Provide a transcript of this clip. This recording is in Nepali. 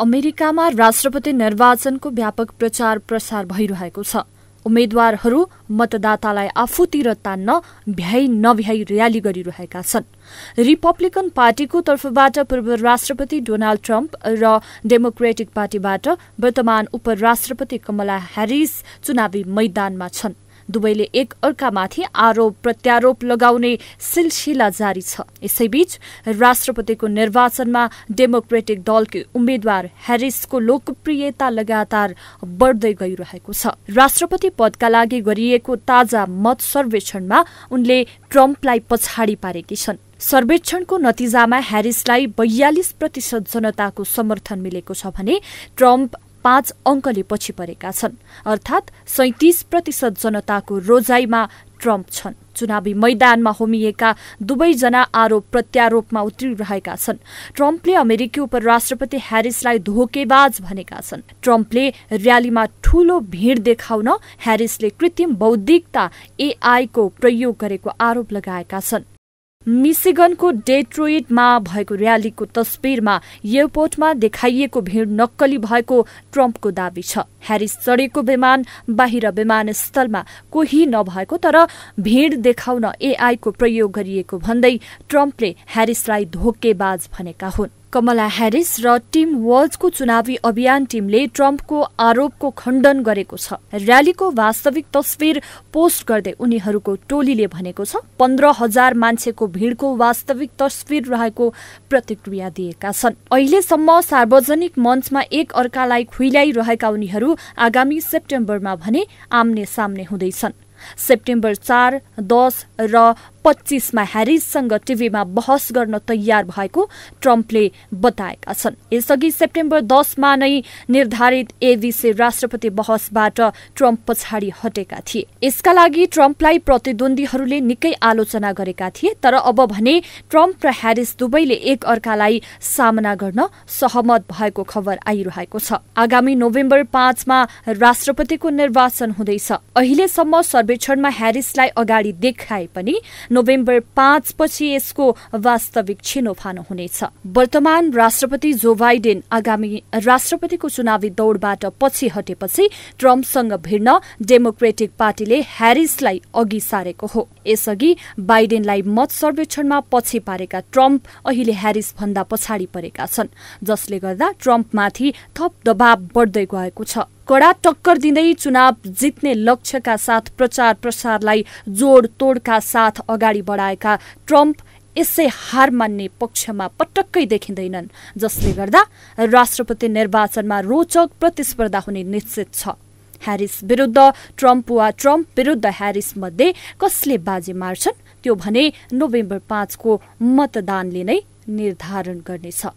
अमेरिकामा राष्ट्रपति निर्वाचनको व्यापक प्रचार प्रसार भइरहेको छ उम्मेद्वारहरू मतदातालाई आफूतिर तान्न भ्याइ नभ्याई र्याली गरिरहेका छन् रिपब्लिकन पार्टीको तर्फबाट पूर्व राष्ट्रपति डोनाल्ड ट्रम्प र डेमोक्रेटिक पार्टीबाट वर्तमान उपराष्ट्रपति कमला ह्यारिस चुनावी मैदानमा छन् दुवैले एक अर्कामाथि आरोप प्रत्यारोप लगाउने सिलसिला जारी छ यसैबीच राष्ट्रपतिको निर्वाचनमा डेमोक्रेटिक दलकी उम्मेद्वार ह्यारिसको लोकप्रियता लगातार बढ्दै गइरहेको छ राष्ट्रपति पदका लागि गरिएको ताजा मत सर्वेक्षणमा उनले ट्रम्पलाई पछाडि पारेकी छन् सर्वेक्षणको नतिजामा ह्यारिसलाई बयालिस प्रतिशत जनताको समर्थन मिलेको छ भने ट्रम्प पाँच अङ्कले पछि परेका छन् अर्थात् सैतिस प्रतिशत जनताको रोजाइमा ट्रम्प छन् चुनावी मैदानमा होमिएका दुवैजना आरोप प्रत्यारोपमा उत्रिरहेका छन् ट्रम्पले अमेरिकी उपराष्ट्रपति ह्यारिसलाई धोकेबाज भनेका छन् ट्रम्पले र्यालीमा ठूलो भीड़ देखाउन ह्यारिसले कृत्रिम बौद्धिकता एआईको प्रयोग गरेको आरोप लगाएका छन् मिसिगनको डेट्रोइटमा भएको र्यालीको तस्विरमा एयरपोर्टमा देखाइएको भिड नक्कली भएको ट्रम्पको दावी छ ह्यारिस चढेको विमान बाहिर विमानस्थलमा कोही नभएको तर भीड़ देखाउन एआईको प्रयोग गरिएको भन्दै ट्रम्पले ह्यारिसलाई धोकेबाज भनेका हुन् कमला ह्यारिस र टिम वर्ल्डको चुनावी अभियान टिमले ट्रम्पको आरोपको खण्डन गरेको छ र्यालीको वास्तविक तस्विर पोस्ट गर्दै उनीहरूको टोलीले भनेको छ पन्ध्र हजार मान्छेको भिडको वास्तविक तस्विर रहेको प्रतिक्रिया दिएका छन् अहिलेसम्म सार्वजनिक मञ्चमा एक अर्कालाई खुइल्याइरहेका उनीहरू आगामी सेप्टेम्बरमा भने आम्ने सामने हुँदैछन् सेप्टेम्बर चार दस र पच्चिसमा ह्यारिससँग टिभीमा बहस गर्न तयार भएको ट्रम्पले बताएका छन् यसअघि सेप्टेम्बर दसमा नै निर्धारित एबीसी राष्ट्रपति बहसबाट ट्रम्प पछाडि हटेका थिए यसका लागि ट्रम्पलाई प्रतिद्वन्दीहरूले निकै आलोचना गरेका थिए तर अब भने ट्रम्प र ह्यारिस दुवैले एक अर्कालाई सामना गर्न सहमत भएको खबर आइरहेको छ आगामी नोभेम्बर पाँचमा राष्ट्रपतिको निर्वाचन हुँदैछ अहिलेसम्म सर्वेक्षणमा ह्यारिसलाई अगाडि देखाए पनि नोभेम्बर पाँचपछि यसको वास्तविक छिनोफानो हुनेछ वर्तमान राष्ट्रपति जो बाइडेन आगामी राष्ट्रपतिको चुनावी दौड़बाट पछि हटेपछि ट्रम्पसँग भिड्न डेमोक्रेटिक पार्टीले ह्यारिसलाई अघि सारेको हो यसअघि बाइडेनलाई मत सर्वेक्षणमा पछि पारेका ट्रम्प अहिले ह्यारिस भन्दा पछाडि परेका छन् जसले गर्दा ट्रम्पमाथि थप दबाव बढ्दै गएको छ कडा टक्कर दिँदै चुनाव जित्ने लक्ष्यका साथ प्रचार प्रसारलाई जोडतोडका साथ अगाडि बढाएका ट्रम्प यसै हार मान्ने पक्षमा पटक्कै देखिँदैनन् जसले गर्दा राष्ट्रपति निर्वाचनमा रोचक प्रतिस्पर्धा हुने निश्चित छ ह्यारिस विरुद्ध ट्रम्प वा ट्रम्प विरुद्ध ह्यारिस मध्ये कसले बाजी मार्छन् त्यो भने नोभेम्बर पाँचको मतदानले नै निर्धारण गर्नेछ